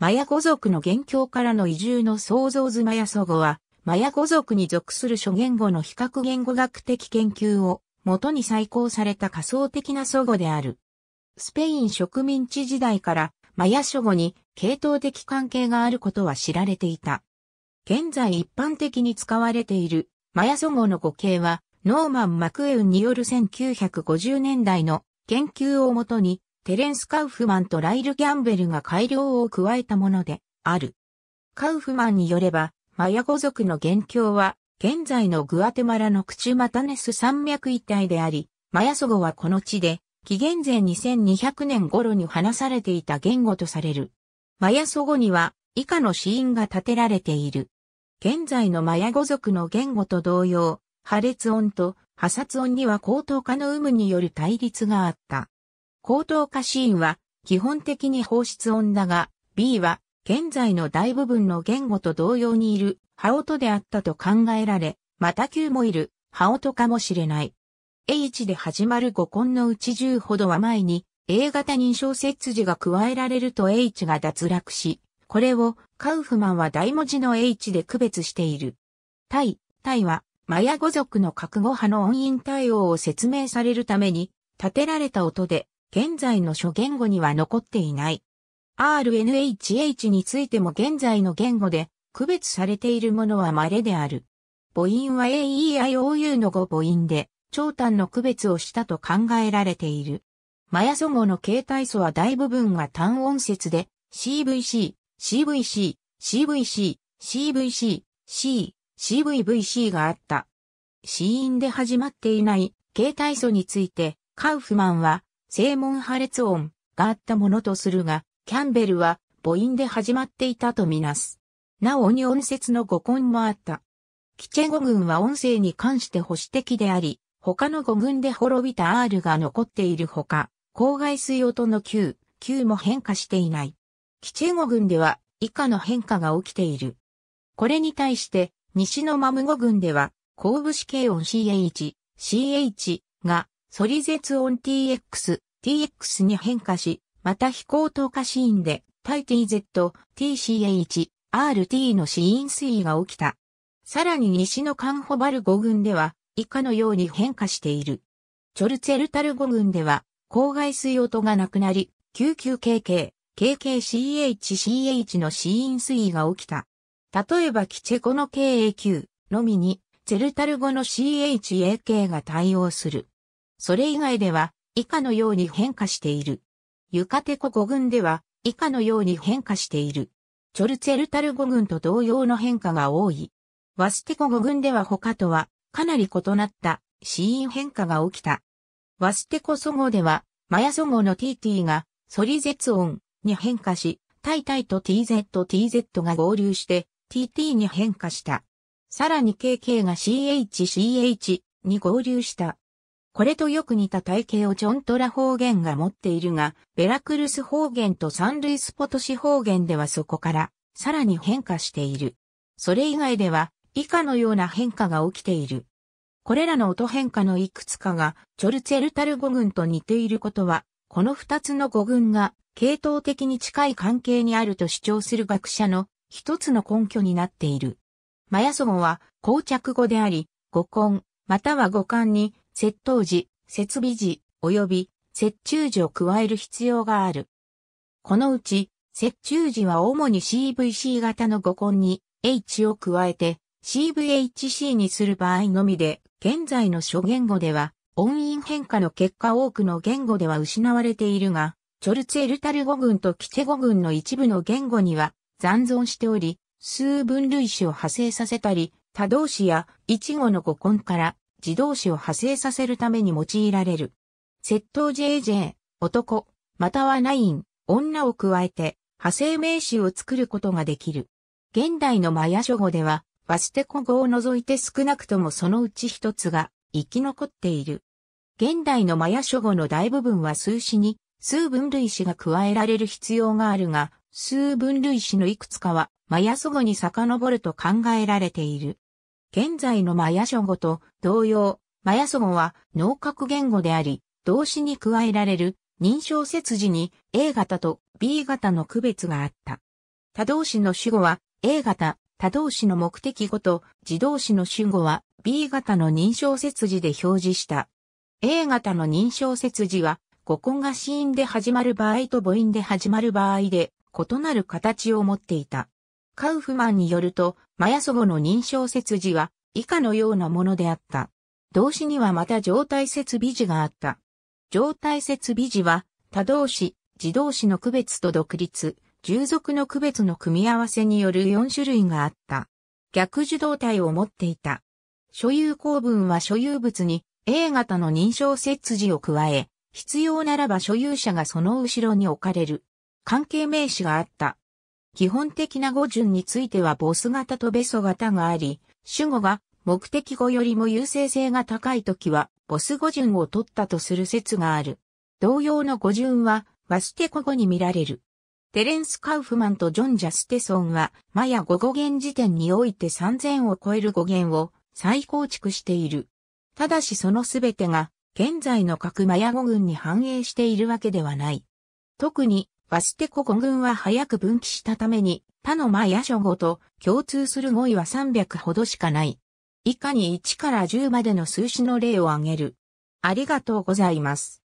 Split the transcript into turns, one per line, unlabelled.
マヤ語族の元凶からの移住の創造図マヤ祖語は、マヤ語族に属する諸言語の比較言語学的研究を元に再考された仮想的な祖語である。スペイン植民地時代からマヤ諸語に系統的関係があることは知られていた。現在一般的に使われているマヤ祖語の語形はノーマン・マクエウンによる1950年代の研究をもとにテレンス・カウフマンとライル・ギャンベルが改良を加えたものである。カウフマンによれば、マヤ語族の元凶は、現在のグアテマラのクチュマタネス山脈一帯であり、マヤ祖語はこの地で、紀元前2200年頃に話されていた言語とされる。マヤ祖語には、以下の死因が立てられている。現在のマヤ語族の言語と同様、破裂音と破殺音には高等化の有無による対立があった。高等カシーンは基本的に放出音だが、B は現在の大部分の言語と同様にいる、羽音であったと考えられ、また Q もいる、羽音かもしれない。H で始まる語根のうち10ほどは前に、A 型認証切字が加えられると H が脱落し、これをカウフマンは大文字の H で区別している。タイ、タイはマヤ語族の覚悟派の音韻対応を説明されるために建てられた音で現在の諸言語には残っていない。RNHH についても現在の言語で区別されているものは稀である。母音は AEIOU の語母音で、長短の区別をしたと考えられている。マヤ祖語の形態素は大部分が単音節で、CVC、CVC、CVC、CVC、C、CVVC があった。死音で始まっていない形態素について、カウフマンは、正門破裂音があったものとするが、キャンベルは母音で始まっていたとみなす。なおに音節の語根もあった。キチェゴ群は音声に関して保守的であり、他の語群で滅びた R が残っているほか、郊外水音の Q、Q も変化していない。キチェゴ群では以下の変化が起きている。これに対して、西のマム語群では、後部死刑音 CH、CH がソリゼツオン TX、TX に変化し、また非高等化シーンで、対 TZ、TCH、RT の死因推移が起きた。さらに西のカンホバル5群では、以下のように変化している。チョルツェルタル5群では、郊外水音がなくなり、99KK、KKCHCH の死因推移が起きた。例えばキチェコの KAQ のみに、ゼルタル語の CHAK が対応する。それ以外では以下のように変化している。ユカテコ語群では以下のように変化している。チョルツェルタル語群と同様の変化が多い。ワステコ語群では他とはかなり異なった死因変化が起きた。ワステコ祖語ではマヤ祖語の TT がソリゼオ音に変化し、タイタイと TZTZ が合流して TT に変化した。さらに KK が CHCH に合流した。これとよく似た体型をジョントラ方言が持っているが、ベラクルス方言とサンルイスポトシ方言ではそこからさらに変化している。それ以外では以下のような変化が起きている。これらの音変化のいくつかがチョルツェルタル語群と似ていることは、この二つの語群が系統的に近い関係にあると主張する学者の一つの根拠になっている。マヤソ語は膠着語であり、語根、または語感に窃盗時、設備時、及び接中時を加える必要がある。このうち、接中時は主に CVC 型の語根に H を加えて CVHC にする場合のみで、現在の諸言語では音韻変化の結果多くの言語では失われているが、チョルツェルタル語群とキテ語群の一部の言語には残存しており、数分類詞を派生させたり、多動詞や一語の語根から自動詞を派生させるために用いられる。窃盗 JJ、男、またはナイン、女を加えて、派生名詞を作ることができる。現代のマヤ書語では、バステコ語を除いて少なくともそのうち一つが生き残っている。現代のマヤ書語の大部分は数詞に数分類詞が加えられる必要があるが、数分類詞のいくつかはマヤ祖語に遡ると考えられている。現在のマヤ書語と同様、マヤ祖語は脳格言語であり、動詞に加えられる認証節字に A 型と B 型の区別があった。他動詞の主語は A 型、他動詞の目的語と自動詞の主語は B 型の認証節字で表示した。A 型の認証節字は語根が子音で始まる場合と母音で始まる場合で異なる形を持っていた。カウフマンによるとマヤ祖母の認証設置は以下のようなものであった。動詞にはまた状態設備時があった。状態設備時は、他動詞、自動詞の区別と独立、従属の区別の組み合わせによる4種類があった。逆受動体を持っていた。所有公文は所有物に A 型の認証設置を加え、必要ならば所有者がその後ろに置かれる。関係名詞があった。基本的な語順についてはボス型とベソ型があり、主語が目的語よりも優勢性が高いときは、ボス語順を取ったとする説がある。同様の語順は、ワステコ語に見られる。テレンス・カウフマンとジョン・ジャステソンは、マヤ語語源時点において3000を超える語源を再構築している。ただしそのすべてが、現在の各マヤ語群に反映しているわけではない。特に、バステココ群は早く分岐したために、他のマヤ諸語と共通する語彙は300ほどしかない。以下に1から10までの数詞の例を挙げる。ありがとうございます。